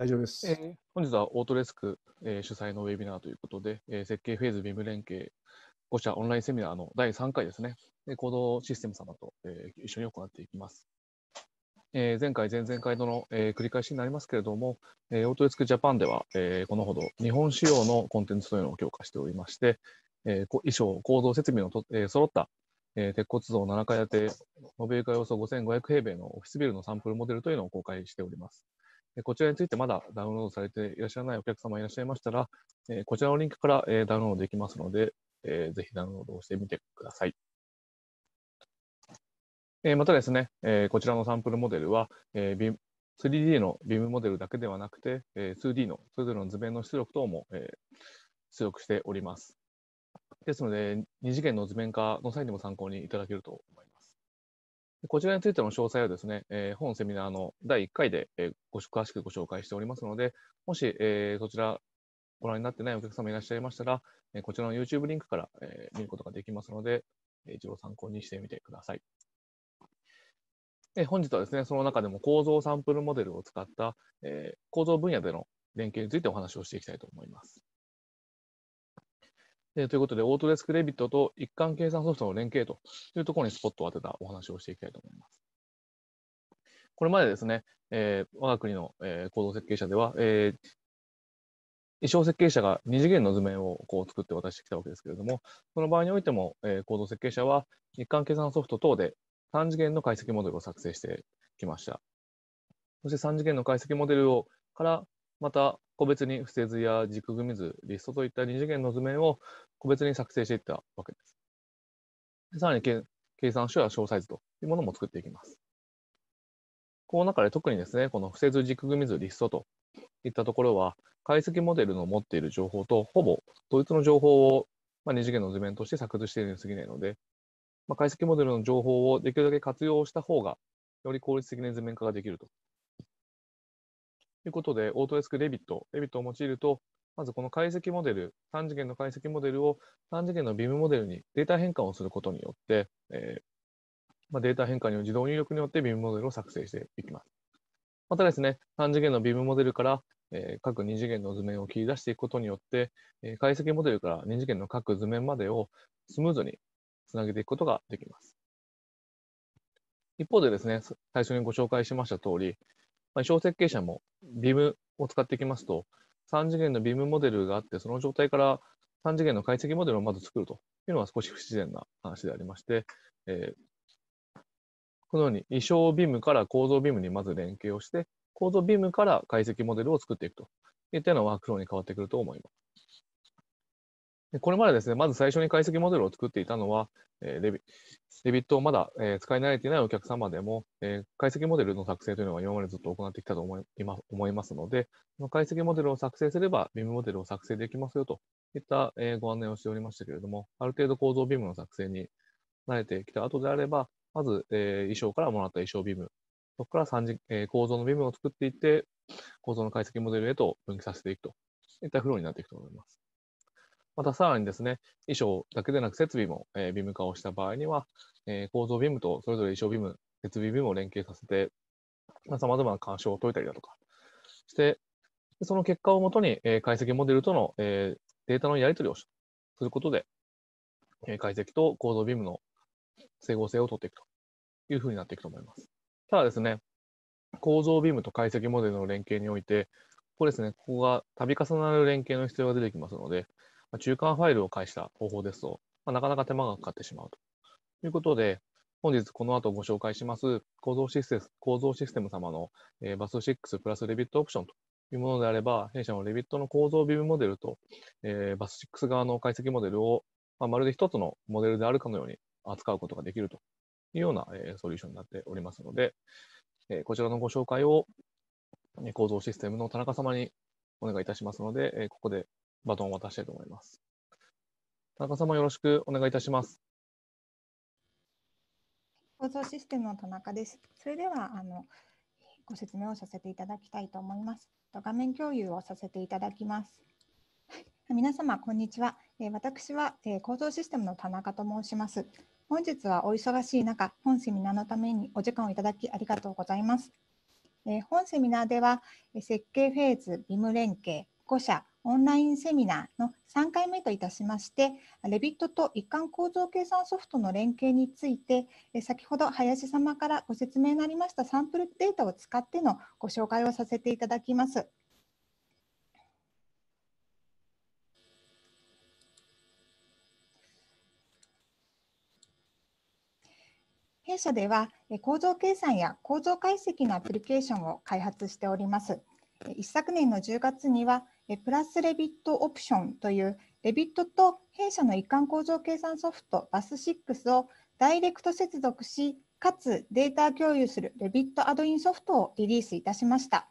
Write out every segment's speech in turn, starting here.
大丈夫です、えー、本日はオートレスク、えー、主催のウェビナーということで、えー、設計フェーズビーム連携5社オンラインセミナーの第3回ですね、で行動システム様と、え一緒に行っていきます。え前回、前々回との、え繰り返しになりますけれども、えオートレスクジャパンでは、えこのほど日本仕様のコンテンツというのを強化しておりまして、え衣装、構造設備のと、え揃ったえー、鉄骨像7階建て、延べ床およそ5500平米のオフィスビルのサンプルモデルというのを公開しております。こちらについてまだダウンロードされていらっしゃらないお客様いらっしゃいましたら、えこちらのリンクからえダウンロードできますので、えぜひダウンロードしてみてください。えまたですね、えこちらのサンプルモデルは、え 3D のビームモデルだけではなくて、え 2D のそれぞれの図面の出力等も、え出力しております。ですので、2次元の図面化の際にも参考にいただけると思います。こちらについての詳細はですね、えー、本セミナーの第1回で、えー、ご詳しくご紹介しておりますので、もし、えー、そちらご覧になってないお客様いらっしゃいましたら、えー、こちらの YouTube リンクから、えー、見ることができますので、えー、一度参考にしてみてください。えー、本日はですね、その中でも構造サンプルモデルを使った、えー、構造分野での連携についてお話をしていきたいと思います。えー、ということで、オートデスクレビットと一貫計算ソフトの連携というところにスポットを当てたお話をしていきたいと思います。これまでですね、えー、我が国の、えー、行動設計者では、えー、衣装設計者が二次元の図面をこう作って渡してきたわけですけれども、その場合においても、えー、行動設計者は一貫計算ソフト等で3次元の解析モデルを作成してきました。そして3次元の解析モデルをからまた、個別に伏せ図や軸組み図、リストといった二次元の図面を個別に作成していったわけです。さらに計算書や詳細図というものも作っていきます。この中で特にですね、この伏せ図軸組み図リストといったところは、解析モデルの持っている情報とほぼ同一の情報を、まあ、次元の図面として作図しているに過ぎないので、まあ、解析モデルの情報をできるだけ活用した方が、より効率的な図面化ができるとということで、オートデスクレビット、レビットを用いると、まずこの解析モデル、3次元の解析モデルを3次元のビームモデルにデータ変換をすることによって、えー、まあ、データ変換による自動入力によってビームモデルを作成していきます。またですね、3次元のビームモデルから、えー、各2次元の図面を切り出していくことによって、えー、解析モデルから2次元の各図面までをスムーズにつなげていくことができます。一方でですね、最初にご紹介しました通り、まあ、小設計者も BIM を使っていきますと、3次元の BIM モデルがあって、その状態から3次元の解析モデルをまず作るというのは少し不自然な話でありまして、えー、このように意匠 BIM から構造 BIM にまず連携をして、構造 BIM から解析モデルを作っていくといったようなワークフローに変わってくると思います。でこれまでですね、まず最初に解析モデルを作っていたのは、えデビデビットをまだ、え使い慣れていないお客様でも、え解析モデルの作成というのは今までずっと行ってきたと思い今思いますので、解析モデルを作成すれば、ビムモデルを作成できますよといった、えご案内をしておりましたけれども、ある程度構造ビ i の作成に慣れてきた後であれば、まず、え衣装からもらった衣装ビ i そこから3次、え構造のビ i を作っていって、構造の解析モデルへと分岐させていくといったフローになっていくと思います。またさらにですね、衣装だけでなく設備も、えー、ビム化をした場合には、えー、構造ビームとそれぞれ衣装ビーム、設備ビームを連携させて、さまざ、まな干渉を解いたりだとかして、その結果をもとに、えー、解析モデルとの、えー、データのやり取りをすることで、えー、解析と構造ビームの整合性を取っていくというふうになっていくと思います。ただですね、構造ビームと解析モデルの連携において、ここですね、ここが度重なる連携の必要が出てきますので、まあ、中間ファイルを介した方法ですと、まあ、なかなか手間がかかってしまうということで、本日この後ご紹介します構造システム構造システム様の、えー、b u s 6プラス Revit オプションというものであれば、弊社の Revit の構造ビブモデルと、えー、b u s 6側の解析モデルを、まあ、まるで一つのモデルであるかのように扱うことができるというような、えー、ソリューションになっておりますので、えー、こちらのご紹介を構造システムの田中様にお願いいたしますので、えー、ここでバトンを渡したいと思います。田中さんもよろしくお願いいたします。構造システムの田中です。それではあのご説明をさせていただきたいと思います。画面共有をさせていただきます。皆様、こんにちは。私は構造システムの田中と申します。本日はお忙しい中、本セミナーのためにお時間をいただきありがとうございます。本セミナーでは、設計フェーズ、ビム連携、5社オンラインセミナーの3回目といたしまして、レビットと一貫構造計算ソフトの連携について、先ほど林様からご説明のありましたサンプルデータを使ってのご紹介をさせていただきます。弊社では構造計算や構造解析のアプリケーションを開発しております。一昨年の10月には、プラスレビットオプションという、レビットと弊社の一貫構造計算ソフト、バス6をダイレクト接続し、かつデータ共有するレビットアドインソフトをリリースいたしました。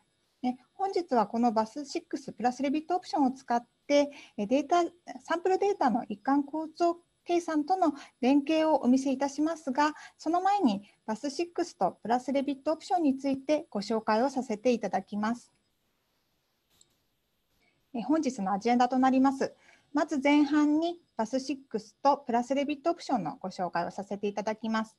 本日はこのバス6プラスレビットオプションを使ってデータ、サンプルデータの一貫構造計算との連携をお見せいたしますが、その前にバス6とプラスレビットオプションについてご紹介をさせていただきます。本日のアジェンダとなります。まず前半にバス6とプラスレビットオプションのご紹介をさせていただきます。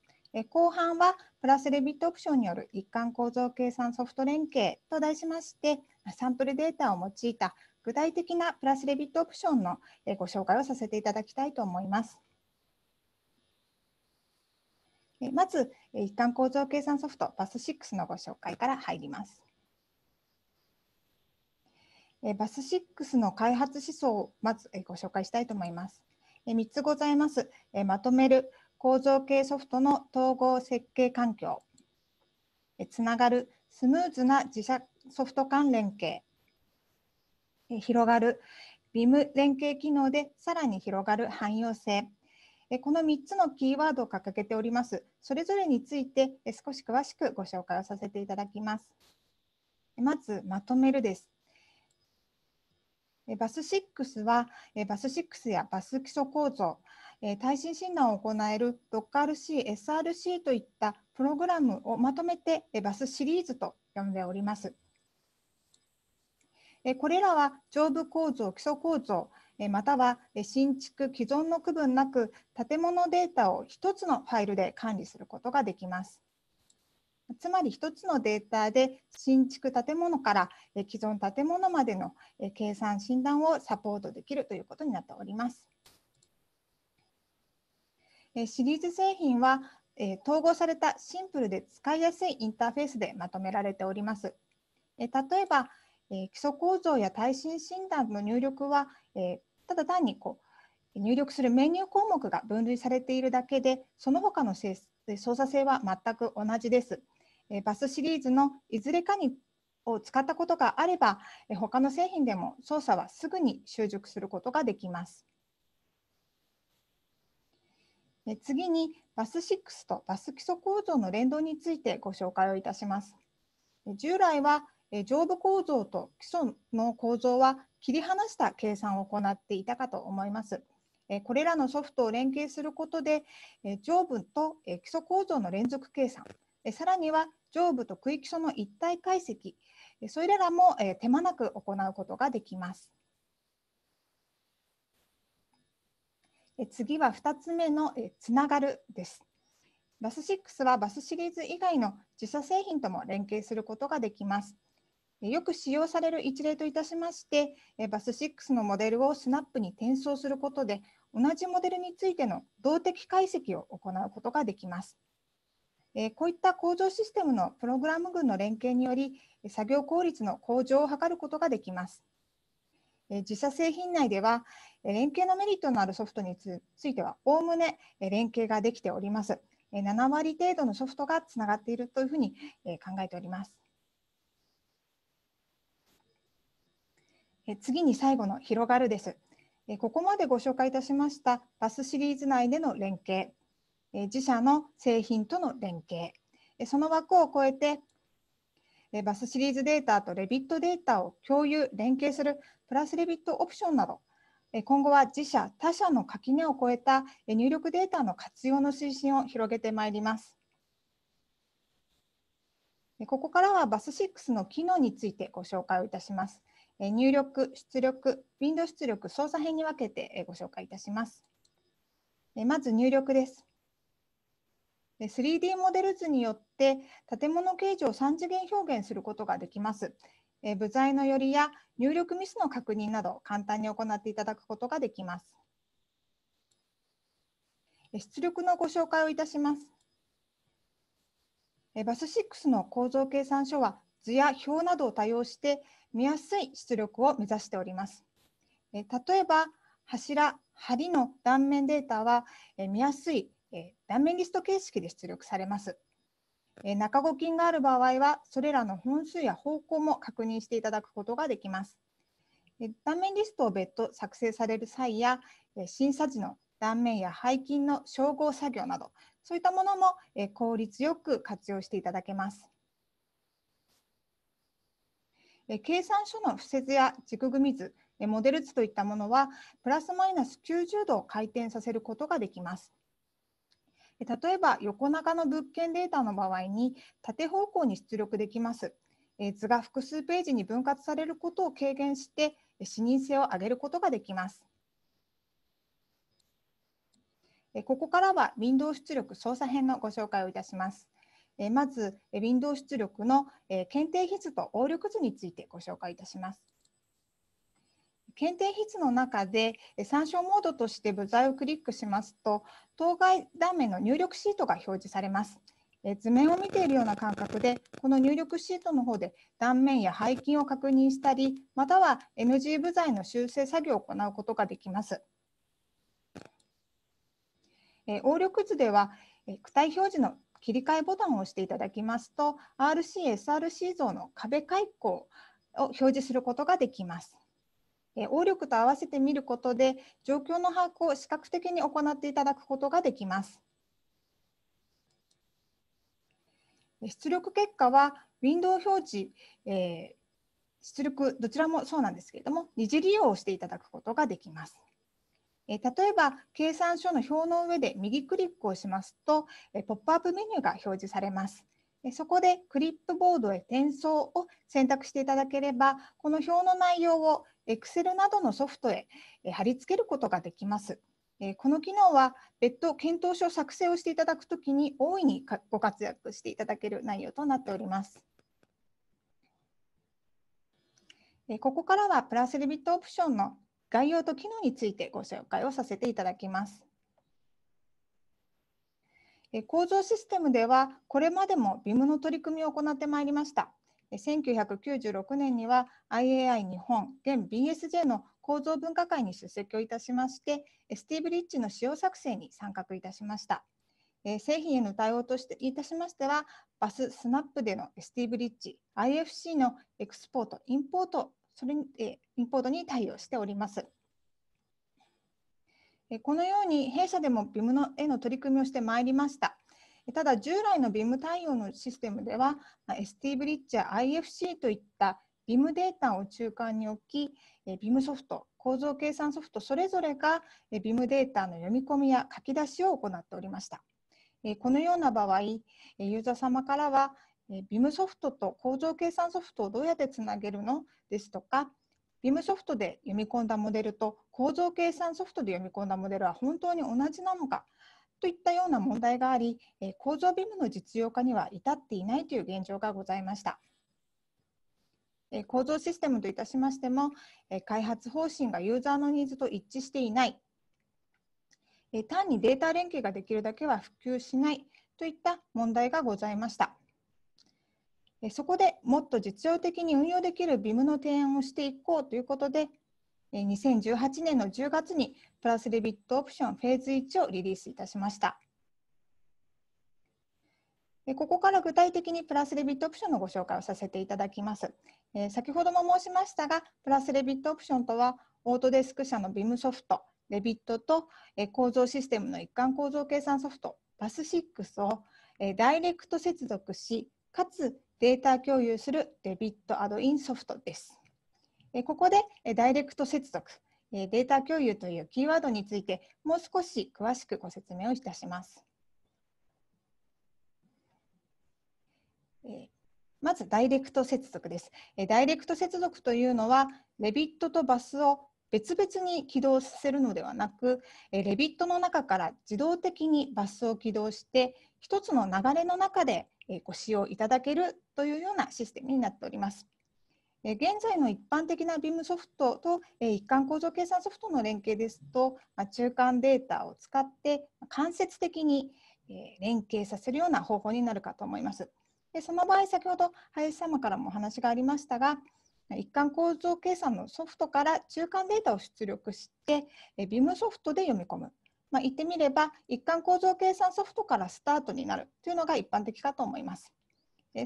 後半はプラスレビットオプションによる一貫構造計算ソフト連携と題しましてサンプルデータを用いた具体的なプラスレビットオプションのご紹介をさせていただきたいと思います。まず一貫構造計算ソフトバス6のご紹介から入ります。えバス6の開発思想をまず、えご紹介したいと思います。え3つございます、えまとめる構造系ソフトの統合設計環境、えつながるスムーズな自社ソフト関連系。え広がるビ i m 連携機能でさらに広がる汎用性、この3つのキーワードを掲げております。それぞれについて少し詳しくご紹介をさせていただきます。まず、まとめるです。バス6は、バス6やバス基礎構造、耐震診断を行える DocRC、SRC といったプログラムをまとめてバスシリーズと呼んでおります。これらは上部構造、基礎構造、または新築、既存の区分なく建物データを1つのファイルで管理することができます。つまり1つのデータで新築建物から既存建物までの計算・診断をサポートできるということになっております。シリーズ製品は統合されたシンプルで使いやすいインターフェースでまとめられております。例えば基礎構造や耐震診断の入力はただ単にこう入力するメニュー項目が分類されているだけでその他の操作性は全く同じです。えバスシリーズのいずれかにを使ったことがあれば、え他の製品でも操作はすぐに習熟することができます。え次に、バス6とバス基礎構造の連動についてご紹介をいたします。従来は上部構造と基礎の構造は切り離した計算を行っていたかと思います。これらのソフトを連携することで上部と基礎構造の連続計算さらには上部と区域所の一体解析、それらも手間なく行うことができます。次は2つ目のつながるです。バス6はバスシリーズ以外の自社製品とも連携することができます。よく使用される一例といたしまして、バス6のモデルをスナップに転送することで、同じモデルについての動的解析を行うことができます。えこういった工場システムのプログラム群の連携により、作業効率の向上を図ることができます。自社製品内では、連携のメリットのあるソフトについては、おおむね連携ができております。7割程度のソフトがつながっているというふうに考えております。次に最後の広がるです。ここまでご紹介いたしましたバスシリーズ内での連携、自社の製品との連携、その枠を超えて、バスシリーズデータとレビットデータを共有、連携するプラスレビットオプションなど、今後は自社、他社の垣根を超えた入力データの活用の推進を広げてまいります。ここからはバス6の機能についてご紹介をいたします。入力、出力、ウィンドウ出力、操作編に分けてご紹介いたします。まず入力です。3D モデル図によって建物形状を3次元表現することができます。部材の寄りや入力ミスの確認など簡単に行っていただくことができます。出力のご紹介をいたします。バス6の構造計算書は図や表などを多用して見やすい出力を目指しております。例えば柱、梁の断面データは見やすいえ断面リスト形式で出力されます。え中子金がある場合は、それらの本数や方向も確認していただくことができます。え断面リストを別途作成される際や、え審査時の断面や背筋の照合作業など、そういったものも、え効率よく活用していただけます。え計算書の付設や軸組み図、モデル図といったものは、プラスマイナス90度を回転させることができます。例えば横長の物件データの場合に縦方向に出力できます。図が複数ページに分割されることを軽減して視認性を上げることができます。ここからは Windows 出力操作編のご紹介をいたします。まず Windows 出力の検定必須と応力図についてご紹介いたします。検定筆の中で参照モードとして部材をクリックしますと当該断面の入力シートが表示されます。え図面を見ているような感覚でこの入力シートの方で断面や背筋を確認したりまたは NG 部材の修正作業を行うことができます。え応力図では、え躯体表示の切り替えボタンを押していただきますと RCSRC 像の壁開口を表示することができます。え応力と合わせて見ることで状況の把握を視覚的に行っていただくことができます。出力結果はウィンドウ表示、え出力どちらもそうなんですけれども二次利用をしていただくことができます。例えば計算書の表の上で右クリックをしますとポップアップメニューが表示されます。そこでクリップボードへ転送を選択していただければこの表の内容を Excel などのソフトへ貼り付けることができます。この機能は別途検討書作成をしていただくときに大いにご活躍していただける内容となっております。ここからはプラスリビットオプションの概要と機能についてご紹介をさせていただきます。構造システムではこれまでも BIM の取り組みを行ってまいりました。1996年には IAI 日本現 BSJ の構造分科会に出席をいたしましてスティーブ・リッジの使用作成に参画いたしました。製品への対応としていたしましてはバススナップでのスティーブ・リッジ、IFC のエクスポートインポートそれにインポートに対応しております。このように弊社でも VIM への取り組みをしてまいりました。ただ従来の BIM 対応のシステムでは ST ブリッジや IFC といった BIM データを中間に置き BIM ソフト構造計算ソフトそれぞれが BIM データの読み込みや書き出しを行っておりましたこのような場合ユーザー様からは BIM ソフトと構造計算ソフトをどうやってつなげるのですとか BIM ソフトで読み込んだモデルと構造計算ソフトで読み込んだモデルは本当に同じなのかといったような問題があり、え構造義ムの実用化には至っていないという現状がございました。え構造システムといたしましても、え開発方針がユーザーのニーズと一致していない、え単にデータ連携ができるだけは普及しないといった問題がございました。そこでもっと実用的に運用できる BIM の提案をしていこうということで2018年の10月にプラスデビットオプションフェーズ1をリリースいたしました。ここから具体的にプラスデビットオプションのご紹介をさせていただきます。先ほども申しましたが、プラスデビットオプションとは、オートデスク社の BIM ソフト、レビットと構造システムの一貫構造計算ソフト、PAS6 をダイレクト接続し、かつデータ共有するデビットアドインソフトです。ここでダイレクト接続、データ共有というキーワードについてもう少し詳しくご説明をいたします。まずダイレクト接続です。ダイレクト接続というのは、レビットとバスを別々に起動させるのではなく、レビットの中から自動的にバスを起動して、一つの流れの中でご使用いただけるというようなシステムになっております。現在の一般的な BIM ソフトと一貫構造計算ソフトの連携ですと、中間データを使って間接的に連携させるような方法になるかと思います。でその場合、先ほど林様からもお話がありましたが、一貫構造計算のソフトから中間データを出力して、BIM ソフトで読み込む。まあ、言ってみれば、一貫構造計算ソフトからスタートになるというのが一般的かと思います。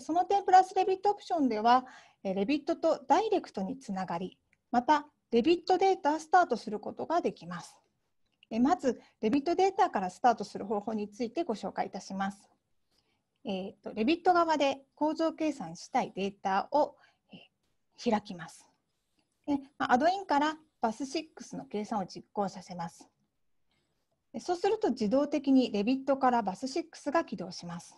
その点プラスレビットオプションではレビットとダイレクトにつながりまたレビットデータスタートすることができますまずレビットデータからスタートする方法についてご紹介いたします、えーと、レビット側で構造計算したいデータを、え開きますでアドインからバス6の計算を実行させますそうすると自動的にレビットからバス6が起動します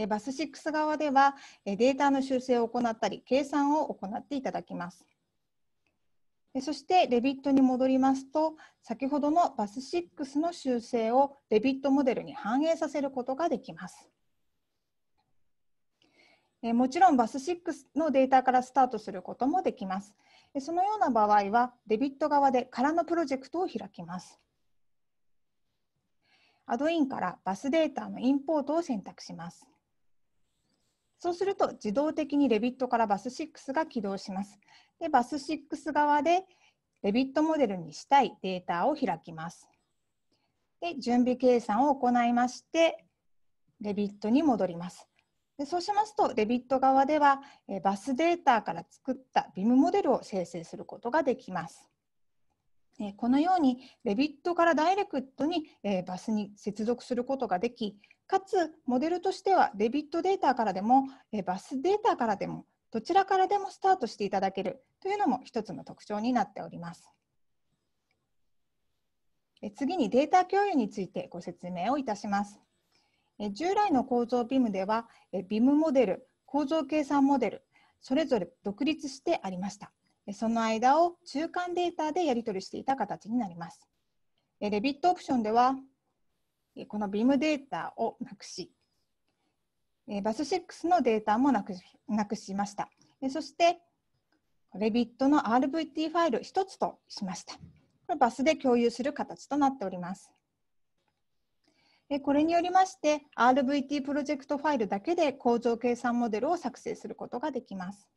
えバス6側では、えデータの修正を行ったり、計算を行っていただきます。そしてレビットに戻りますと、先ほどのバス6の修正をレビットモデルに反映させることができます。もちろんバス6のデータからスタートすることもできます。そのような場合は、デビット側で空のプロジェクトを開きます。アドインからバスデータのインポートを選択します。そうすると自動的にレビットからバス6が起動します。で、バス6側でレビットモデルにしたいデータを開きます。で、準備計算を行いまして、レビットに戻ります。でそうしますと、レビット側では、えバスデータから作った BIM モデルを生成することができます。このように、レビットからダイレクトにバスに接続することができ、かつモデルとしてはデビットデータからでもバスデータからでもどちらからでもスタートしていただけるというのも一つの特徴になっております。次にデータ共有についてご説明をいたします。従来の構造 BIM では BIM モデル、構造計算モデル、それぞれ独立してありました。その間を中間データでやり取りしていた形になります。レビットオプションではこのビームデータをなくし、バス6のデータもなくなくしました。そして、レビットの RVT ファイル1つとしました。これバスで共有する形となっております。これによりまして RVT プロジェクトファイルだけで構造計算モデルを作成することができます。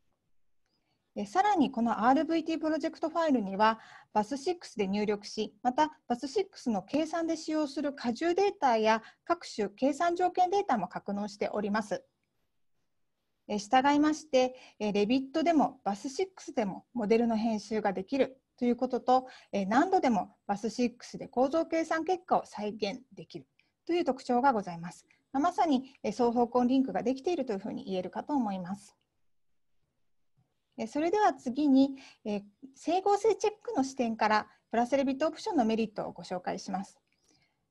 さらにこの RVT プロジェクトファイルには BUS6 で入力しまた BUS6 の計算で使用する荷重データや各種計算条件データも格納しております。従いましてレビットでも BUS6 でもモデルの編集ができるということと何度でも BUS6 で構造計算結果を再現できるという特徴がございます。まさに双方向リンクができているというふうに言えるかと思います。それでは次に、え整合性チェックの視点からプラスレビットオプションのメリットをご紹介します。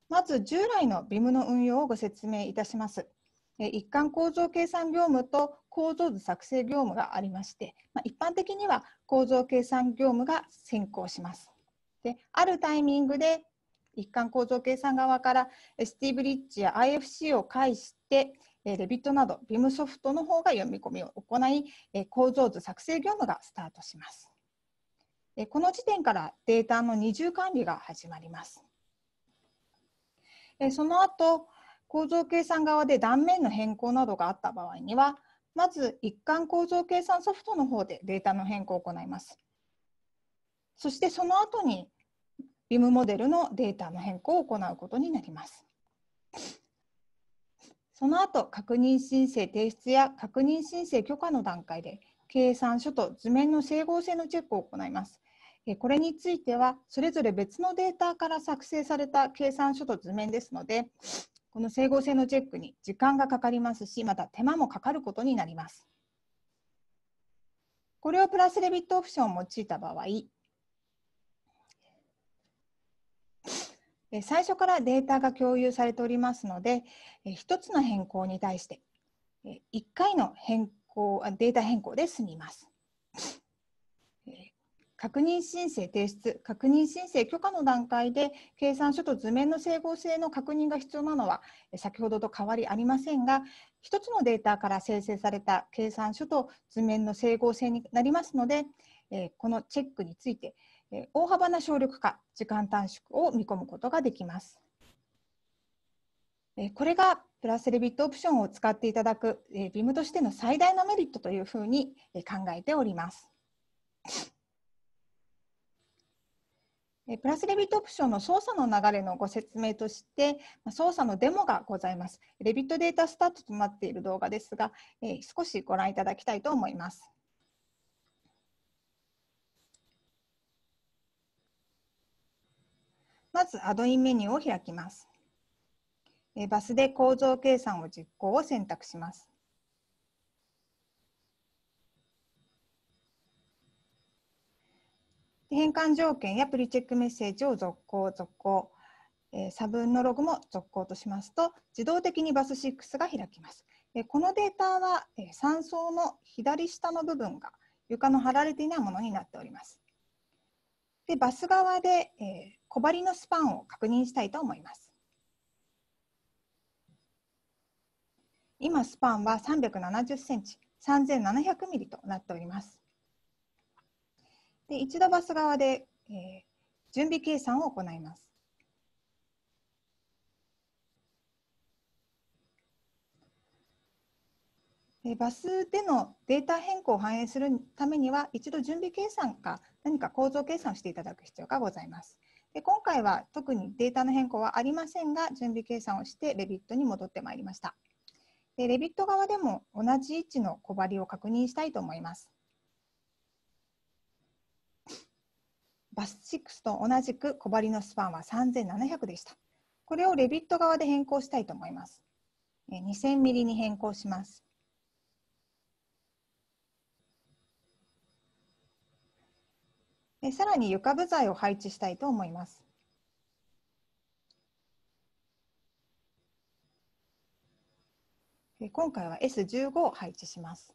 まず従来の BIM の運用をご説明いたします。え一貫構造計算業務と構造図作成業務がありまして、ま一般的には構造計算業務が先行します。であるタイミングで一貫構造計算側から ST ブリッジや IFC を介してえレビットなど BIM ソフトの方が読み込みを行い、え構造図作成業務がスタートします。えこの時点からデータの二重管理が始まります。えその後構造計算側で断面の変更などがあった場合にはまず一貫構造計算ソフトの方でデータの変更を行います。そしてその後に BIM モデルのデータの変更を行うことになります。その後、確認申請提出や確認申請許可の段階で、計算書と図面の整合性のチェックを行います。これについては、それぞれ別のデータから作成された計算書と図面ですので、この整合性のチェックに時間がかかりますし、また手間もかかることになります。これをプラスレビットオプションを用いた場合、最初からデータが共有されておりますので、1つの変更に対して、1回の変更データ変更で済みます。確認申請提出、確認申請許可の段階で、計算書と図面の整合性の確認が必要なのは、先ほどと変わりありませんが、1つのデータから生成された計算書と図面の整合性になりますので、このチェックについて、大幅な省力化、時間短縮を見込むことができます。これがプラスレビットオプションを使っていただく VIM としての最大のメリットというふうに考えております。プラスレビットオプションの操作の流れのご説明として操作のデモがございます。レビットデータスタートとなっている動画ですが少しご覧いただきたいと思います。まずアドインメニューを開きます。バスで構造計算を実行を選択します。変換条件やプリチェックメッセージを続行、続行、差分のログも続行としますと、自動的にバス6が開きます。このデータは3層の左下の部分が床の貼られていないものになっております。でバス側で、え小針のスパンを確認したいと思います。今スパンは3 7 0ンチ3 7 0 0ミリとなっております。で一度バス側で、えー、準備計算を行います。バスでのデータ変更を反映するためには一度準備計算か何か構造計算をしていただく必要がございます。で今回は特にデータの変更はありませんが、準備計算をしてレビットに戻ってまいりました。でレビット側でも同じ位置の小針を確認したいと思います。バス6と同じく小針のスパンは3700でした。これをレビット側で変更したいと思います。2000ミリに変更します。えさらに床部材を配置したいと思います。え今回は S15 を配置します。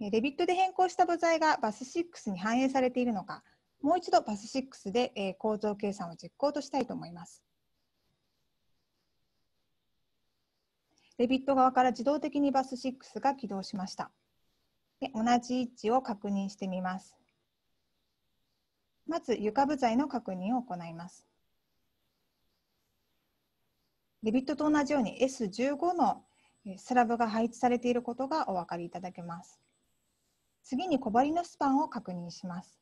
レビットで変更した部材がバス6に反映されているのか、もう一度バス6で構造計算を実行としたいと思います。デビット側から自動的にバス6が起動しました。で同じ位置を確認してみます。まず床部材の確認を行います。デビットと同じように S15 のスラブが配置されていることがお分かりいただけます。次に小針のスパンを確認します。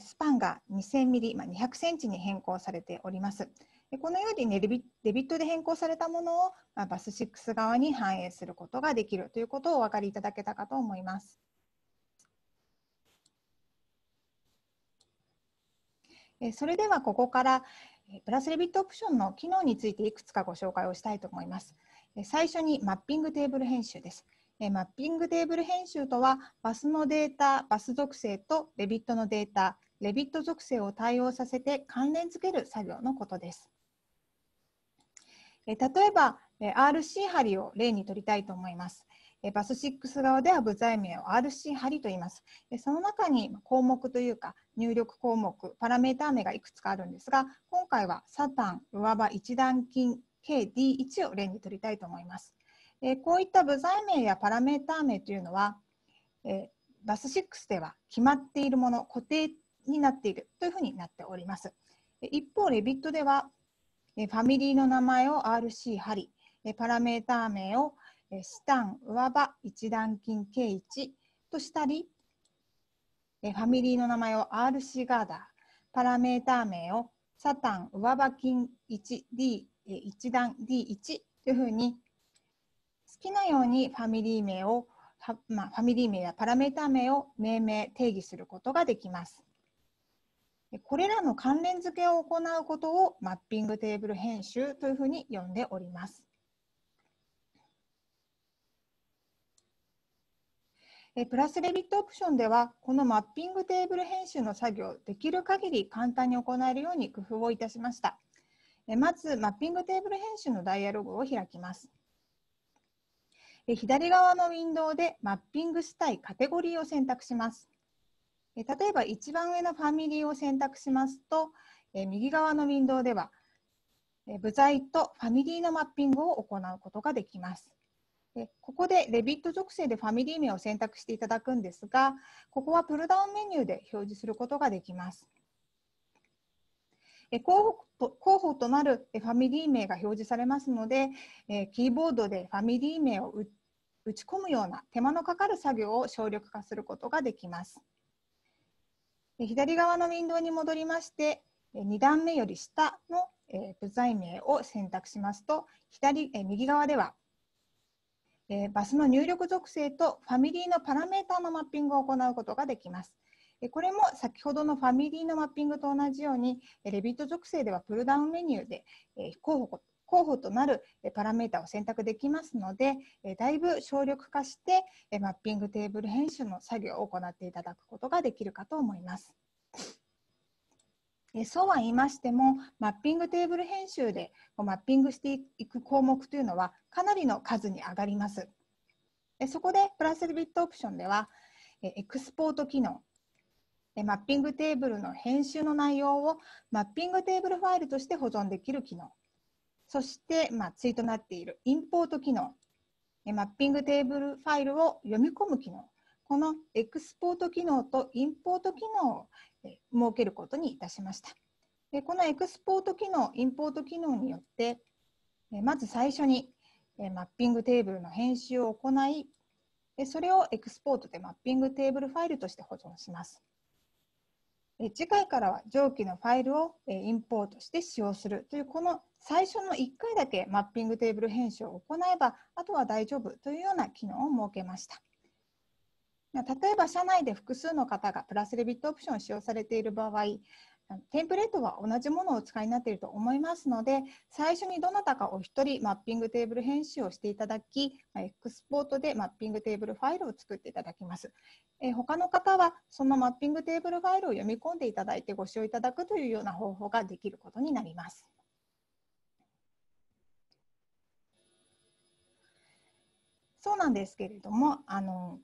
スパンが 2000mm、まあ、2 0 0ンチに変更されております。このように、ね、デビットで変更されたものを、あ、バス6側に反映することができるということをお分かりいただけたかと思います。それではここからプラスレビットオプションの機能についていくつかご紹介をしたいと思います。最初にマッピングテーブル編集です。マッピングテーブル編集とは、バスのデータ、バス属性とレビットのデータ、レビット属性を対応させて関連付ける作業のことです。例えば RC 針を例に取りたいと思います。バス6側では部材名を RC 針と言います。その中に項目というか入力項目、パラメータ名がいくつかあるんですが、今回はサタン、上場一段金、KD1 を例に取りたいと思います。こういった部材名やパラメータ名というのは、バス6では決まっているもの、固定になっているというふうになっております。一方、レビットではファミリーの名前を RC ハリ、パラメーター名をシタン、上場、一段金、k 1としたり、ファミリーの名前を RC ガーダー、パラメーター名をサタン、上場金 1D、一段 D1 というふうに、好きなようにファミリー名を、まあ、ファミリー名やパラメーター名を命名、定義することができます。これらの関連付けを行うことをマッピングテーブル編集というふうに呼んでおります。プラスレビットオプションでは、このマッピングテーブル編集の作業、できる限り簡単に行えるように工夫をいたしました。まず、マッピングテーブル編集のダイアログを開きます。左側のウィンドウでマッピングしたいカテゴリーを選択します。例えば一番上のファミリーを選択しますと、右側のウィンドウでは、部材とファミリーのマッピングを行うことができます。ここでレビット属性でファミリー名を選択していただくんですが、ここはプルダウンメニューで表示することができます。候補と候補となるファミリー名が表示されますので、キーボードでファミリー名を打ち込むような手間のかかる作業を省力化することができます。左側のウィンドウに戻りまして、2段目より下の部材名を選択しますと、左右側では、バスの入力属性とファミリーのパラメータのマッピングを行うことができます。これも先ほどのファミリーのマッピングと同じように、レビット属性ではプルダウンメニューで候補候補となるパラメータを選択できますので、だいぶ省力化してマッピングテーブル編集の作業を行っていただくことができるかと思います。そうは言いましても、マッピングテーブル編集でマッピングしていく項目というのはかなりの数に上がります。そこでプラスビットオプションでは、エクスポート機能、マッピングテーブルの編集の内容をマッピングテーブルファイルとして保存できる機能、そして、まあ、対となっているインポート機能、マッピングテーブルファイルを読み込む機能、このエクスポート機能とインポート機能を設けることにいたしました。でこのエクスポート機能、インポート機能によって、まず最初にマッピングテーブルの編集を行い、それをエクスポートでマッピングテーブルファイルとして保存します。次回からは上記のファイルをインポートして使用するというこの最初の1回だけマッピングテーブル編集を行えばあとは大丈夫というような機能を設けました例えば社内で複数の方がプラスレビットオプションを使用されている場合テンプレートは同じものをお使いになっていると思いますので最初にどなたかお一人マッピングテーブル編集をしていただきエクスポートでマッピングテーブルファイルを作っていただきます。え他の方はそのマッピングテーブルファイルを読み込んでいただいてご使用いただくというような方法ができることになります。そうなんですけれどもあの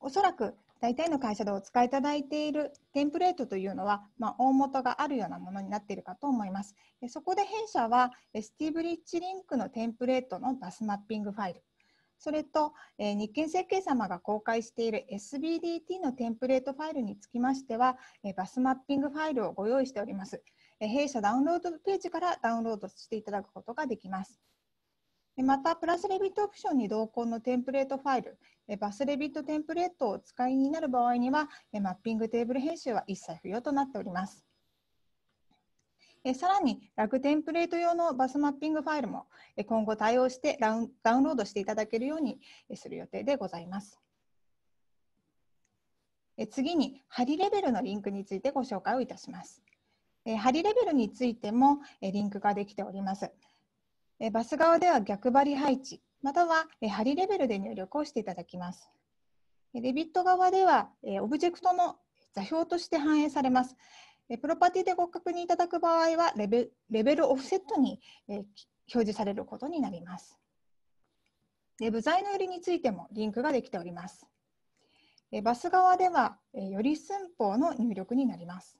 おそらく大体の会社でお使いいただいているテンプレートというのは、まあ、大元があるようなものになっているかと思います。そこで弊社は、スティーブリッジリンクのテンプレートのバスマッピングファイル、それと、え日建設計様が公開している SBDT のテンプレートファイルにつきましては、えバスマッピングファイルをご用意しております、え弊社ダウンロードページからダウンロードしていただくことができます。また、プラスレビットオプションに同行のテンプレートファイル、バスレビットテンプレートを使いになる場合には、マッピングテーブル編集は一切不要となっております。さらに、ラグテンプレート用のバスマッピングファイルも今後対応してダウンダウンロードしていただけるようにする予定でございます。次に、ハリレベルのリンクについてご紹介をいたします。ハリレベルについてもリンクができております。えバス側では逆張り配置、または、え針レベルで入力をしていただきます。レビット側では、えオブジェクトの座標として反映されます。えプロパティでご確認いただく場合はレベ、レベルオフセットに、え表示されることになります。で部材の寄りについてもリンクができております。バス側では、より寸法の入力になります。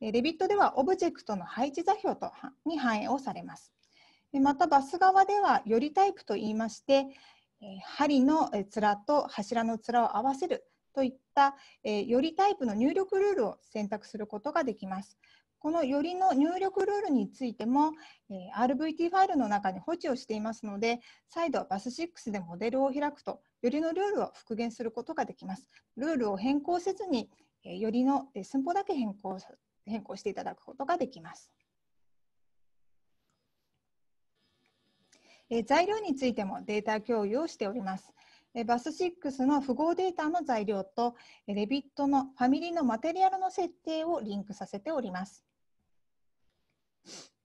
レビットでは、オブジェクトの配置座標とに反映をされます。でまたバス側ではよりタイプといいまして、え針の面と柱の面を合わせるといった、えよりタイプの入力ルールを選択することができます。このよりの入力ルールについても、え RVT ファイルの中に保持をしていますので、再度バス6でモデルを開くと、よりのルールを復元することができます。ルールを変更せずに、えよりの寸法だけ変更変更していただくことができます。え材料についてもデータ共有をしております。バス6の符号データの材料と、レビットのファミリーのマテリアルの設定をリンクさせております。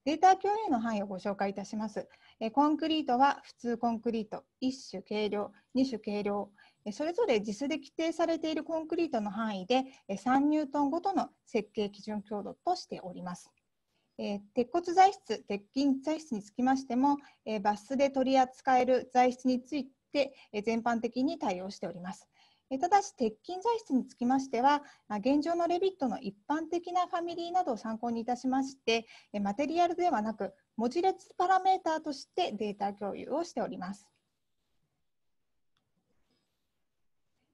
データ共有の範囲をご紹介いたします。コンクリートは普通コンクリート、1種軽量、2種軽量、それぞれ実数で規定されているコンクリートの範囲で3ニュートンごとの設計基準強度としております。えー、鉄骨材質、鉄筋材質につきましても、えー、バスで取り扱える材質について、えー、全般的に対応しております。えただし、鉄筋材質につきましては、まあ、現状のレビットの一般的なファミリーなどを参考にいたしまして、えマテリアルではなく、文字列パラメーターとしてデータ共有をしております。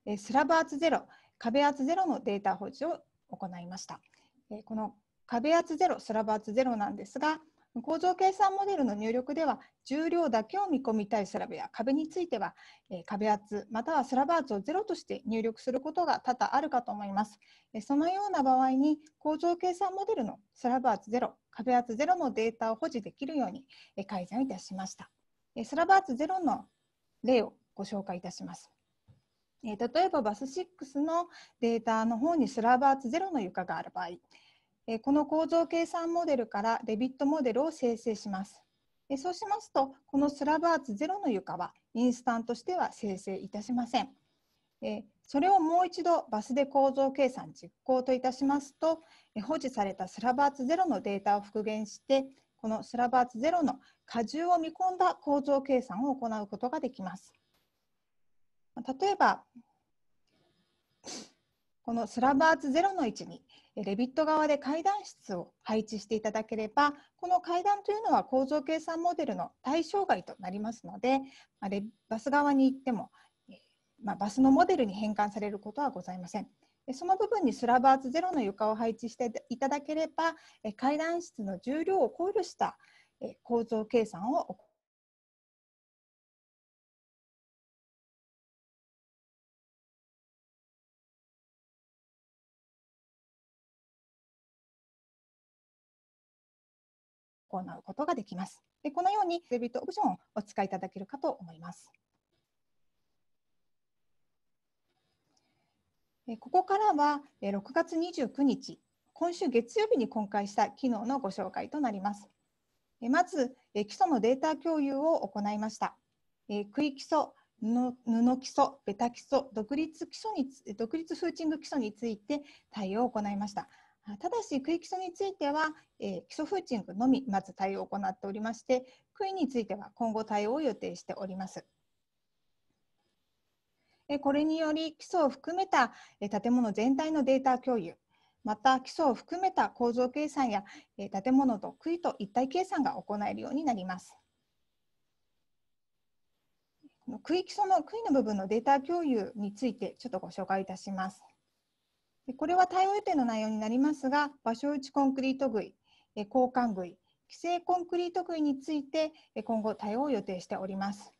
えスラブ圧ゼロ、壁圧ゼロのデータ保持を行いました。えこの壁圧ゼロ、スラブ圧ゼロなんですが、構造計算モデルの入力では重量だけを見込みたいスラブや壁については、え壁圧またはスラブ圧をゼロとして入力することが多々あるかと思います、えそのような場合に構造計算モデルのスラブ圧ゼロ壁圧ゼロのデータを保持できるように、え改善んいたしました、えスラブ圧ゼロの例をご紹介いたします例えばバス6のデータの方にスラブ圧ゼロの床がある場合えこの構造計算モデルからデビットモデルを生成します。えそうしますと、このスラバーツ0の床はインスタンとしては生成いたしません。えそれをもう一度バスで構造計算実行といたしますと、え保持されたスラバーツ0のデータを復元して、このスラバーツ0の荷重を見込んだ構造計算を行うことができます。例えば、このスラバーツ0の位置にレビット側で階段室を配置していただければこの階段というのは構造計算モデルの対象外となりますので、まあ、バス側に行っても、まあ、バスのモデルに変換されることはございません。その部分にスラバーズゼロの床を配置していただければ階段室の重量を考慮した構造計算を行行うことができます。でこのようにデビットオプションをお使いいただけるかと思います。ここからは6月29日、今週月曜日に公開した機能のご紹介となります。まず、基礎のデータ共有を行いました。区域基礎、布基礎、ベタ基礎、独立基礎に独立フーチング基礎について対応を行いました。ただし、区域礎については、えー、基礎フーチングのみ、まず対応を行っておりまして、区域については今後対応を予定しております。これにより、基礎を含めた建物全体のデータ共有、また基礎を含めた構造計算や建物と区位と一体計算が行えるようになります。区域基礎の区位の部分のデータ共有について、ちょっとご紹介いたします。これは対応予定の内容になりますが、場所打ちコンクリートえ交換杭、規制コンクリート杭について今後対応を予定しております。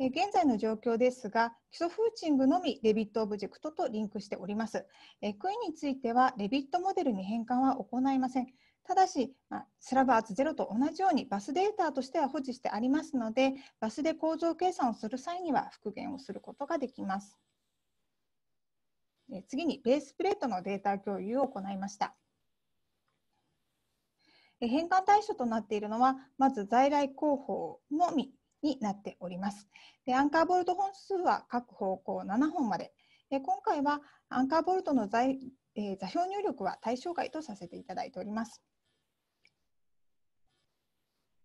現在の状況ですが、基礎フーチングのみレビットオブジェクトとリンクしております。クイについてはレビットモデルに変換は行いません。ただし、スラブアーツ0と同じようにバスデータとしては保持してありますので、バスで構造計算をする際には復元をすることができます。次にベースプレートのデータ共有を行いました。変換対象となっているのは、まず在来工法のみになっております。でアンカーボルト本数は各方向7本まで。で今回はアンカーボルトの在、えー、座標入力は対象外とさせていただいております。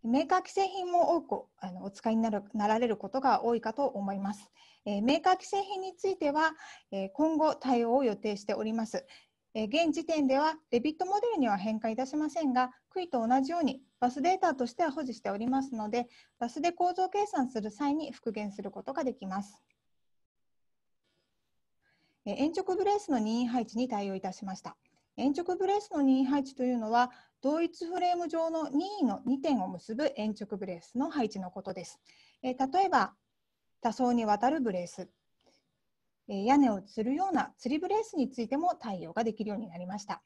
メーカー既製品も多くあのお使いになるなられることが多いかと思います。えメーカー既製品については、え今後対応を予定しております。え現時点ではデビットモデルには変化いたしませんが、杭と同じようにバスデータとしては保持しておりますので、バスで構造計算する際に復元することができます。え鉛直ブレースの任意配置に対応いたしました。鉛直ブレースの任意配置というのは同一フレーム上の任意の2点を結ぶ円直ブレースの配置のことです。えー、例えば多層にわたるブレース、えー、屋根を吊るような吊りブレースについても対応ができるようになりました。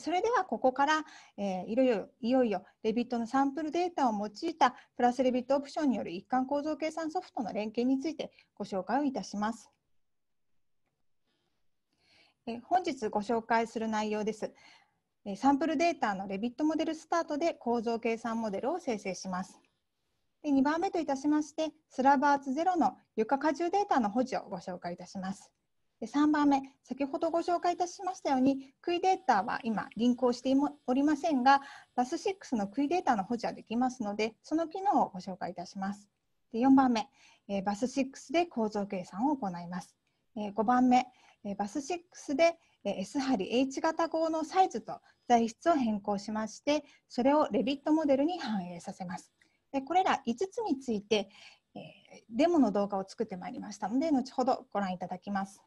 それではここから、えー、いろいろいよいよレビットのサンプルデータを用いたプラスレビットオプションによる一貫構造計算ソフトの連携についてご紹介をいたします。えー、本日ご紹介する内容です。サンプルデータのレビットモデルスタートで構造計算モデルを生成します。で2番目といたしまして、スラバーツゼロの床荷重データの保持をご紹介いたします。で3番目、先ほどご紹介いたしましたように、クイデータは今、銀行しておりませんが、バス6のクイデータの保持はできますので、その機能をご紹介いたします。で4番目、バス6で構造計算を行います。5番目、バス6で S 針 H 型号のサイズと材質を変更しましてそれをレビットモデルに反映させますこれら5つについてデモの動画を作ってまいりましたので後ほどご覧いただきます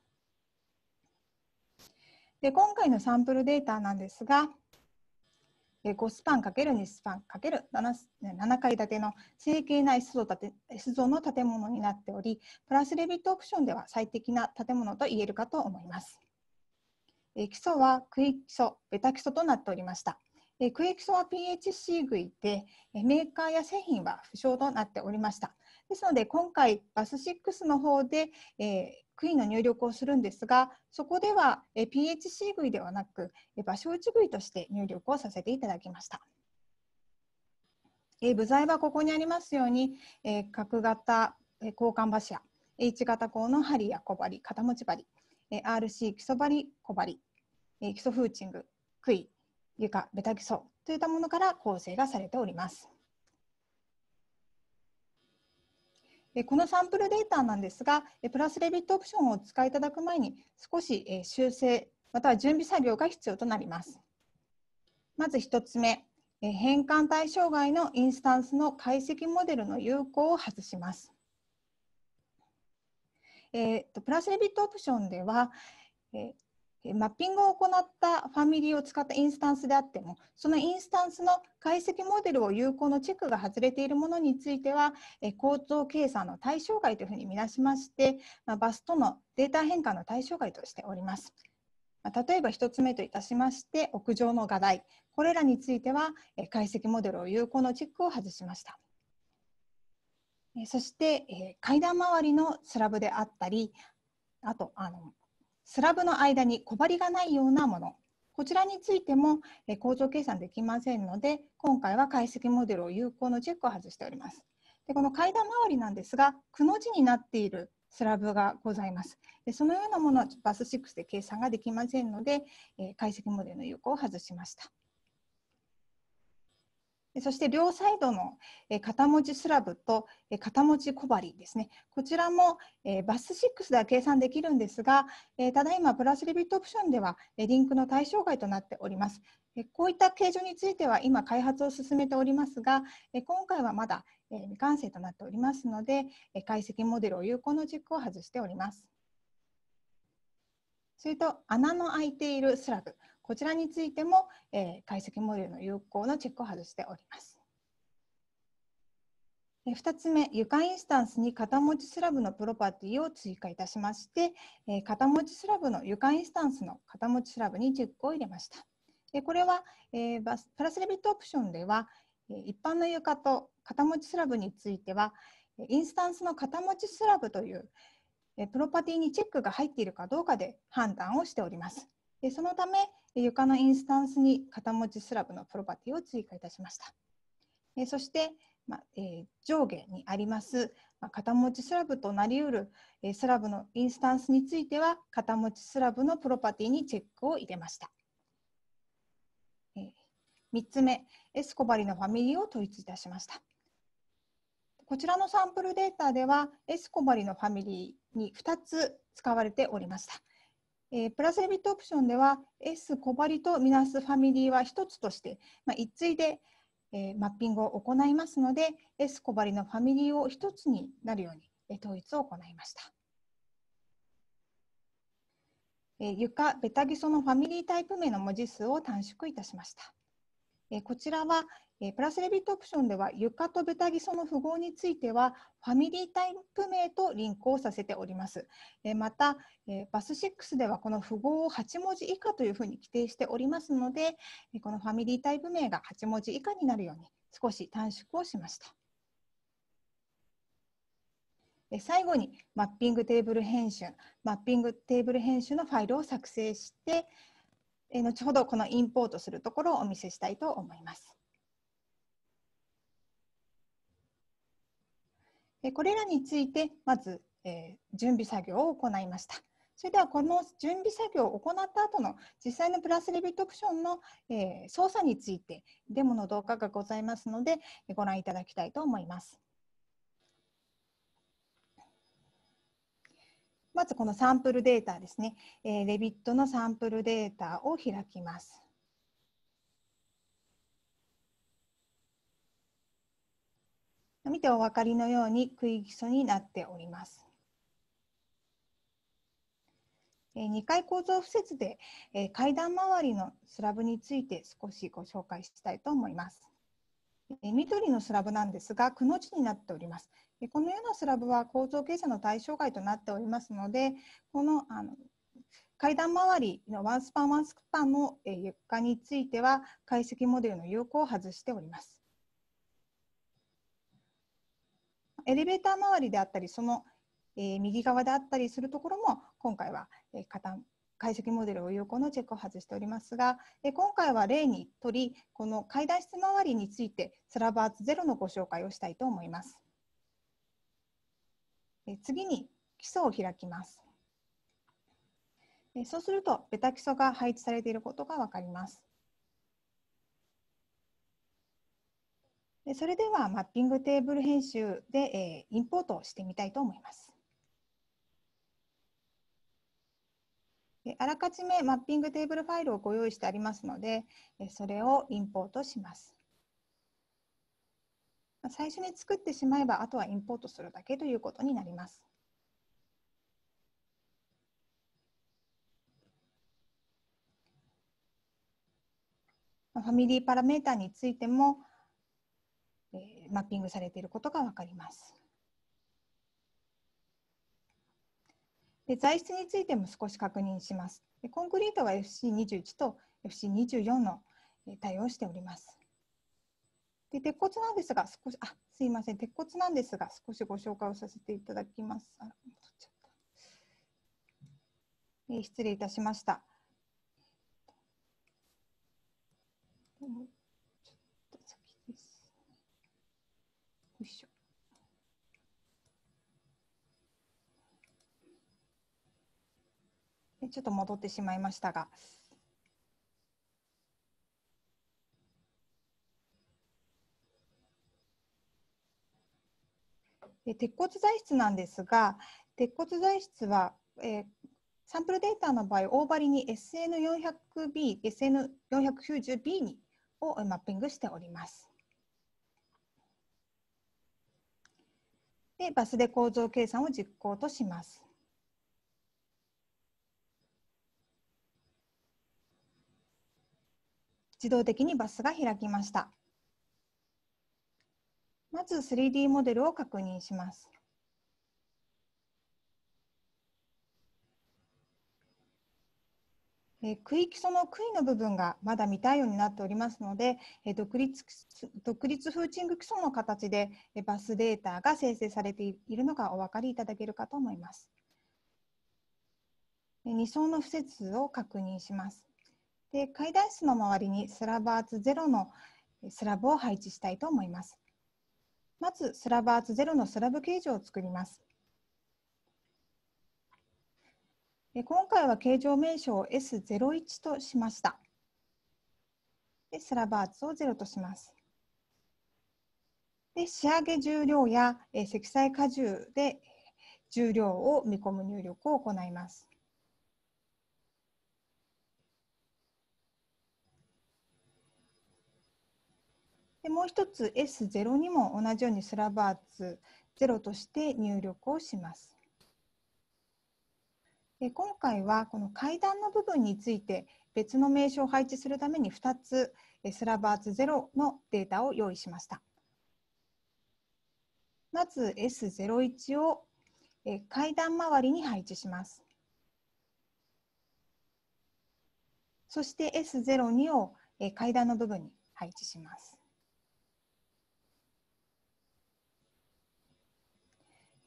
で今回のサンプルデータなんですが5スパン ×2 スパン ×7 7階建ての整形な S 像の建物になっておりプラスレビットオプションでは最適な建物と言えるかと思います。え基礎はクイ基礎、ベタ基礎となっておりました。えクイ基礎は PHC 具いで、えメーカーや製品は不詳となっておりました。ですので、今回、バス6の方で、えクイの入力をするんですが、そこでは PHC いではなく、場所内ちいとして入力をさせていただきました。え部材はここにありますように、え角型、え交換柱、H 型鋼の針や小針、片持ち針、え RC 基礎針、小針、えー、基礎フーチング、クイ、床、ベタ基礎といったものから構成がされております。このサンプルデータなんですが、プラスレビットオプションをお使いいただく前に、少し修正、または準備作業が必要となります。まず1つ目、変換対象外のインスタンスの解析モデルの有効を外します。えとプラスレビットオプションでは、えマッピングを行ったファミリーを使ったインスタンスであってもそのインスタンスの解析モデルを有効のチェックが外れているものについては構造計算の対象外というふうに見なしまして、まあ、バスとのデータ変換の対象外としております。まあ、例えば1つ目といたしまして屋上の画題これらについては解析モデルを有効のチェックを外しました。そして階段周りのスラブであったりあとあのスラブの間に小針がないようなものこちらについても構造計算できませんので今回は解析モデルを有効のチェックを外しておりますでこの階段周りなんですがくの字になっているスラブがございますでそのようなものはバス6で計算ができませんので解析モデルの有効を外しましたそして両サイドの片文字スラブと片文字小針ですね。こちらもバス6では計算できるんですが、ただいまプラスリビットオプションではリンクの対象外となっております。こういった形状については今開発を進めておりますが、今回はまだ未完成となっておりますので、解析モデルを有効の軸を外しております。それと穴の開いているスラブ。こちらについても、えー、解析モデルの有効のチェックを外しております。2つ目、床インスタンスに型持ちスラブのプロパティを追加いたしまして、型持ちスラブの床インスタンスの型持ちスラブにチェックを入れました。これは、えプラスレビットオプションでは、一般の床と型持ちスラブについては、インスタンスの型持ちスラブというプロパティにチェックが入っているかどうかで判断をしております。でそのため床のインスタンスに片文字スラブのプロパティを追加いたしました。えそして、まえー、上下にあります、ま片文字スラブとなりうる、えスラブのインスタンスについては片文字スラブのプロパティにチェックを入れました。えー、3つ目エスコバリのファミリーを統一いたしました。こちらのサンプルデータではエスコバリのファミリーに2つ使われておりました。えー、プラスエミットオプションでは S コバリとミナスファミリーは1つとして、まあ、一対で、えー、マッピングを行いますので S コバリのファミリーを1つになるように、えー、統一を行いました。えー、床ベタギソのファミリータイプ名の文字数を短縮いたしました。えー、こちらは、えプラスレビットオプションでは床とベタギソの符号についてはファミリータイプ名とリンクをさせております。えまた、えー、バス6ではこの符号を8文字以下というふうに規定しておりますので、えこのファミリータイプ名が8文字以下になるように少し短縮をしました。最後にマッピングテーブル編集マッピングテーブル編集のファイルを作成して後ほどこのインポートするところをお見せしたいと思います。これらについてまず、えー、準備作業を行いました。それではこの準備作業を行った後の実際のプラスレビトオプションの、えー、操作についてデモの動画がございますのでご覧いただきたいと思います。まずこのサンプルデータですね、えー、レビットのサンプルデータを開きます。見てお分かりのように区域基礎になっております。2階構造敷設で階段周りのスラブについて少しご紹介したいと思います。緑のスラブなんですが、くの字になっております。このようなスラブは構造傾斜の対象外となっておりますので、このあの階段周りのワンスパンワンスパンの床については、解析モデルの有効を外しております。エレベーター周りであったりその、え右側であったりするところも今回は、えー、解析モデルを有効のチェックを外しておりますが、え今回は例にとりこの階段室周りについてスラバーツ0のご紹介をしたいと思います。え次に基礎を開きます。そうするとベタ基礎が配置されていることが分かります。それではマッピングテーブル編集で、えー、インポートしてみたいと思います。あらかじめマッピングテーブルファイルをご用意してありますので、それをインポートします。最初に作ってしまえば、あとはインポートするだけということになります。ファミリーパラメータについても、マッピングされていることがわかります。で材質についても少し確認します。でコンクリートは FC21 と FC24 の対応しております。で鉄骨なんですが少しあすいません鉄骨なんですが少しご紹介をさせていただきます。あえ失礼いたしました。ちょっと戻ってしまいましたが。鉄骨材質なんですが、鉄骨材質は、えー、サンプルデータの場合、大張りに SN400B、SN490B にをマッピングしております。で、バスで構造計算を実行とします。自動的にバスが開きました。まず 3D モデルを確認します。え区域その杭の部分がまだ未対応になっておりますので、え独立独立フーチング基礎の形で、えバスデータが生成されているのがお分かりいただけるかと思います。2層の付設を確認します。で階段室の周りにスラバーツゼロのスラブを配置したいと思います。まずスラバーツゼロのスラブ形状を作ります。今回は形状名称を S01 としました。でスラバーツを0とします。で仕上げ重量や積載荷重で重量を見込む入力を行います。でもう一つ S0 にも同じようにスラバーツ0として入力をします。で今回はこの階段の部分について別の名称を配置するために2つスラバーツ0のデータを用意しました。まず S01 を階段周りに配置します。そして S02 を階段の部分に配置します。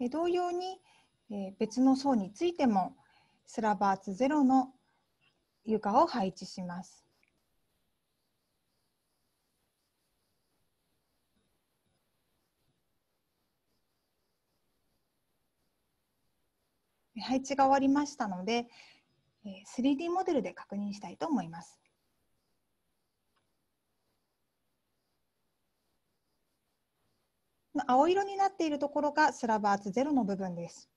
同様に、え別の層についてもスラバーツゼロの床を配置します。配置が終わりましたので 3D モデルで確認したいと思います。の青色になっているところがスラブツゼロの部分です。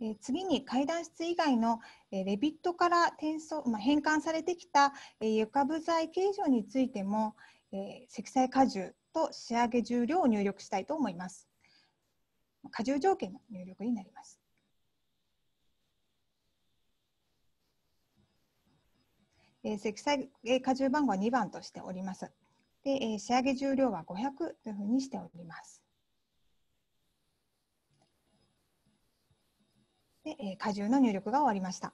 え次に階段室以外の、えレビットから転送、まあ、変換されてきた、え床部材形状についても、え積載荷重と仕上げ重量を入力したいと思います。荷重条件の入力になります。え積載荷重番号は2番としております。で、えー、仕上げ重量は500というふうにしております。で、えー、荷重の入力が終わりました。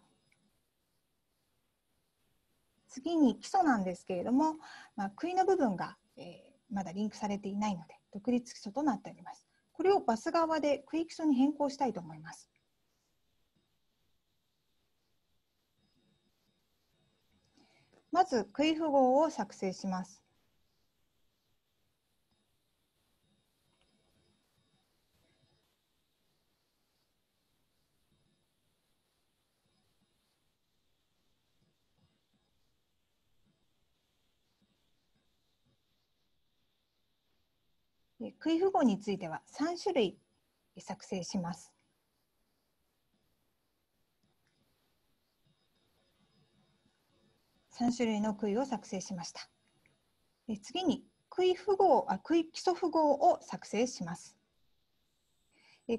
次に基礎なんですけれども、まあ、杭の部分が、えー、まだリンクされていないので、独立基礎となっております。これをバス側で杭基礎に変更したいと思います。まず、杭符号を作成します。杭符号については3種類作成します。3種類の杭を作成しました。次に杭符号あ杭基礎符号を作成します。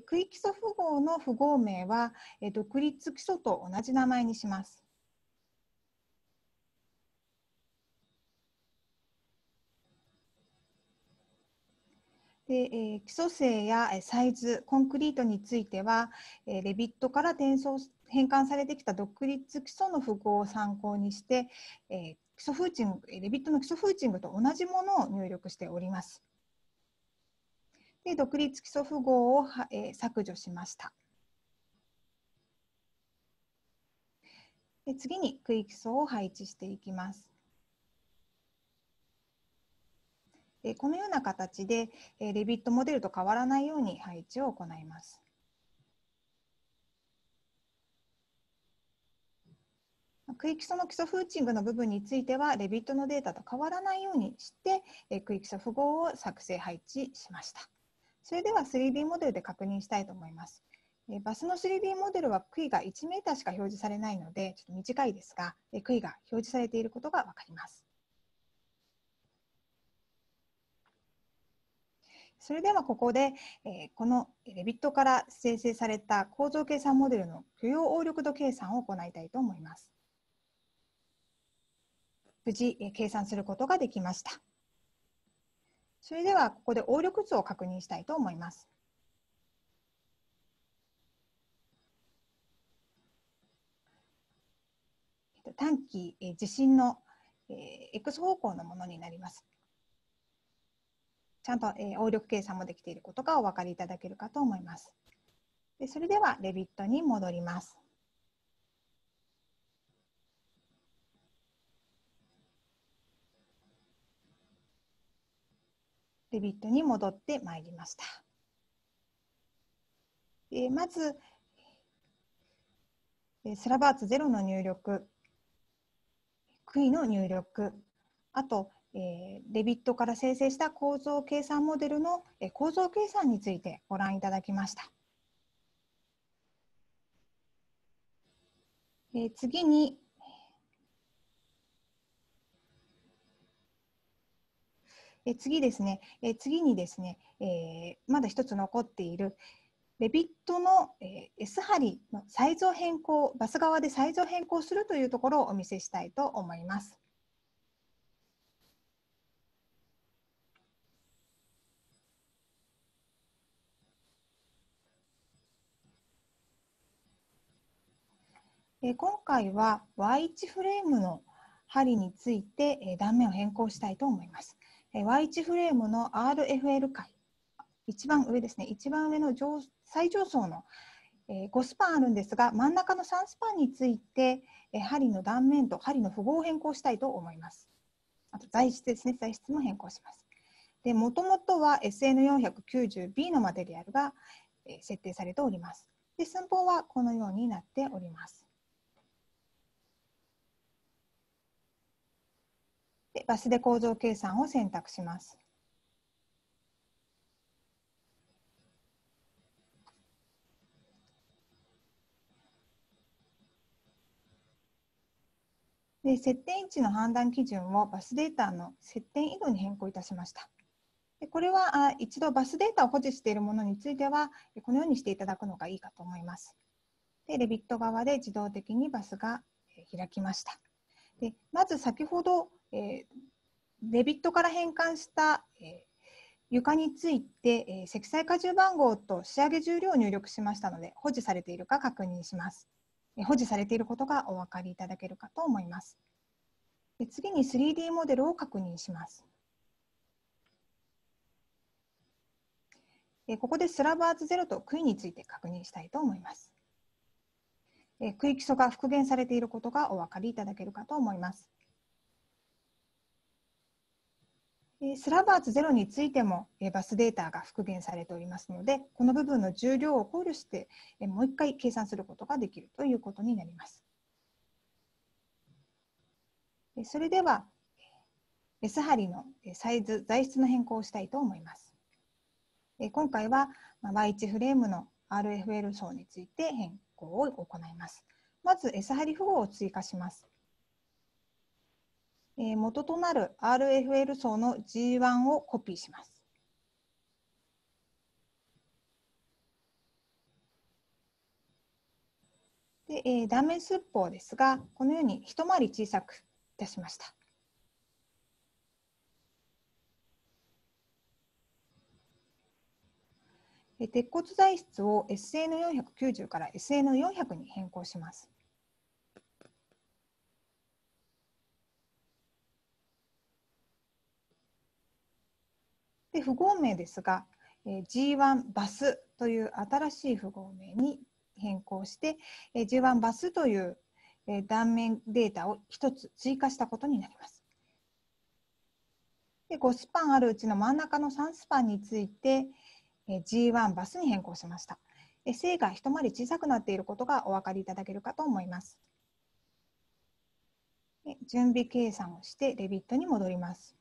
杭基礎符号の符号名は独立基礎と同じ名前にします。で、えー、基礎性やサイズ、コンクリートについては、えー、レビットから転送変換されてきた独立基礎の符号を参考にして、えー、基礎フーチングレビットの基礎フーチングと同じものを入力しております。で独立基礎符号を、は、えー、削除しました。で次に区域層を配置していきます。でこのような形で、えー、レビットモデルと変わらないように配置を行います。ク区域その基礎フーチングの部分については、レビットのデータと変わらないようにして、えイ区域所符号を作成配置しました。それでは 3D モデルで確認したいと思います。バスの 3D モデルは杭が1メーターしか表示されないので、ちょっと短いですが、杭が表示されていることがわかります。それではここで、えー、このレビットから生成された構造計算モデルの許容応力度計算を行いたいと思います。無事、えー、計算することができました。それではここで応力図を確認したいと思います。短期、えー、地震の、えー、X 方向のものになります。ちゃんと、えー、応力計算もできていることがお分かりいただけるかと思います。でそれではレビットに戻ります。レビットに戻ってまいりました。でまず、スラバーツ0の入力、クイの入力、あと、えー、デビットから生成した構造計算モデルの、えー、構造計算についてご覧いただきました。えー、次に、えー、次ですね、えー、次にですね、えー、まだ一つ残っている、レビットの S 針のサイズを変更、バス側でサイズを変更するというところをお見せしたいと思います。え今回は Y1 フレームの針について、え断面を変更したいと思います。え Y1 フレームの RFL 回、一番上ですね、一番上の上最上層の、え5スパンあるんですが、真ん中の3スパンについて、え針の断面と針の符号を変更したいと思います。あと材質ですね、材質も変更します。で、元々は SN490B のマテリアルがえ設定されております。で、寸法はこのようになっております。でバスで構造計算を選択します。で接点位置の判断基準をバスデータの接点緯度に変更いたしました。でこれはあ一度バスデータを保持しているものについてはこのようにしていただくのがいいかと思います。でレビット側で自動的にバスが開きました。でまず先ほど、えー、デビットから変換した、えー、床について、えー、積載荷重番号と仕上げ重量を入力しましたので保持されているか確認します。え保持されていることがお分かりいただけるかと思います。で次に 3D モデルを確認します。ここでスラバーズ0とクイについて確認したいと思います。え区域素が復元されていることがお分かりいただけるかと思います。スラバーツゼロについてもバスデータが復元されておりますので、この部分の重量を考慮して、もう一回計算することができるということになります。それでは、S 針のサイズ、材質の変更をしたいと思います。今回は Y1 フレームの RFL 層について変行を行います。まず S 針符号を追加します。えー、元となる RFL 層の G1 をコピーします。でえー、断面寸法ですが、このように一回り小さくいたしました。鉄骨材質を SN490 から SN400 に変更します。で符号名ですが、G1 バスという新しい符号名に変更して、G1 バスという断面データを1つ追加したことになります。で5スパンあるうちの真ん中の3スパンについて、G1 バスに変更しました。SE が一回り小さくなっていることがお分かりいただけるかと思います。準備計算をしてレビットに戻ります。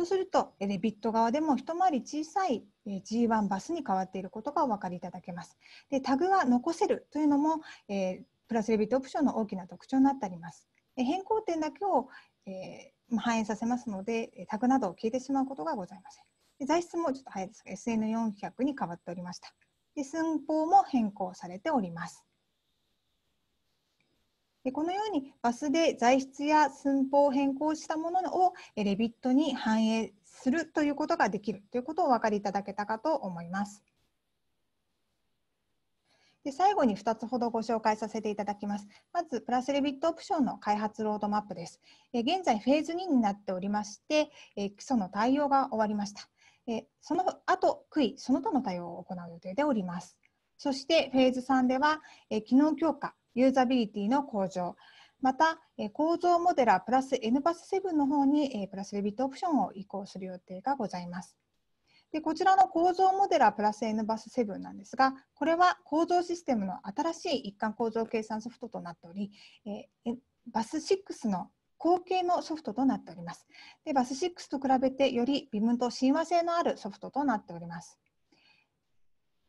そうするとデビット側でも一回り小さい G1 バスに変わっていることがお分かりいただけます。でタグは残せるというのも、えー、プラスレビットオプションの大きな特徴になっております。変更点だけを、えー、反映させますのでタグなどを消えてしまうことがございません。で材質もちょっと早いですが SN400 に変わっておりました。で寸法も変更されております。でこのようにバスで材質や寸法を変更したものをレビットに反映するということができるということをお分かりいただけたかと思います。で最後に2つほどご紹介させていただきます。まず、プラスレビットオプションの開発ロードマップです。え現在、フェーズ2になっておりまして、え基礎の対応が終わりました。えその後、杭、その他の対応を行う予定でおります。そして、フェーズ3では、え機能強化、ユーザビリティの向上、また、構造モデラープラス N バス7の方にプラスレビットオプションを移行する予定がございます。でこちらの構造モデラープラス N バス7なんですが、これは構造システムの新しい一貫構造計算ソフトとなっており、えバス6の後継のソフトとなっております。でバス6と比べてより微分と親和性のあるソフトとなっております。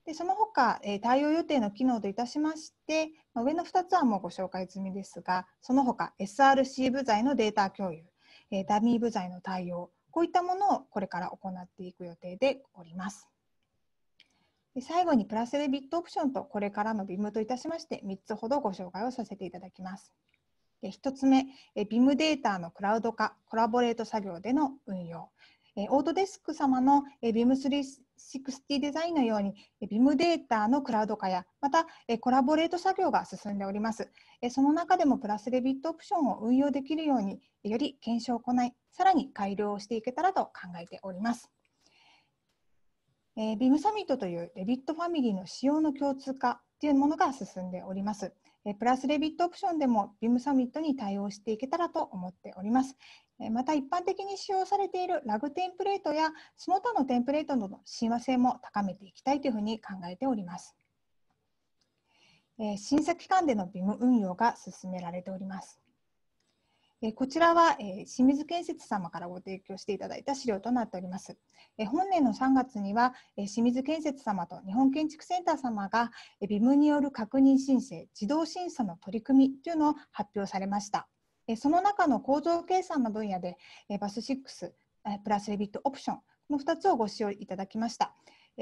でその他、えー、対応予定の機能といたしまして、まあ、上の2つはもうご紹介済みですが、その他 SRC 部材のデータ共有、えー、ダミー部材の対応、こういったものをこれから行っていく予定でおります。で最後にプラスレビットオプションとこれからのビ i m といたしまして3つほどご紹介をさせていただきます。で1つ目、BIM データのクラウド化、コラボレート作業での運用。オートデスク様のビ i m 3 6 0デザインのようにビムデータのクラウド化やまたコラボレート作業が進んでおりますその中でもプラスレビットオプションを運用できるようにより検証を行いさらに改良をしていけたらと考えておりますビムサミットというレビットファミリーの使用の共通化というものが進んでおりますえプラスレビットオプションでもビ i m サミットに対応していけたらと思っております。また一般的に使用されているラグテンプレートやその他のテンプレートの親和性も高めていきたいというふうに考えております。え審査機関での BIM 運用が進められております。えこちらは、え清水建設様からご提供していただいた資料となっております。え本年の3月には、え清水建設様と日本建築センター様が、えビムによる確認申請、自動審査の取り組みというのを発表されました。えその中の構造計算の分野で、えバス6、プラスレビットオプションの2つをご使用いただきました。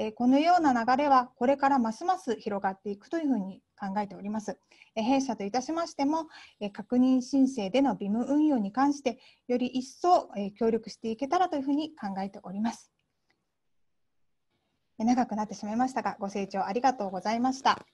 えこのような流れはこれからますます広がっていくというふうに考えております。え弊社といたしましても、え確認申請でのビム運用に関してより一層、え協力していけたらというふうに考えております。長くなってしまいましたが、ご清聴ありがとうございました。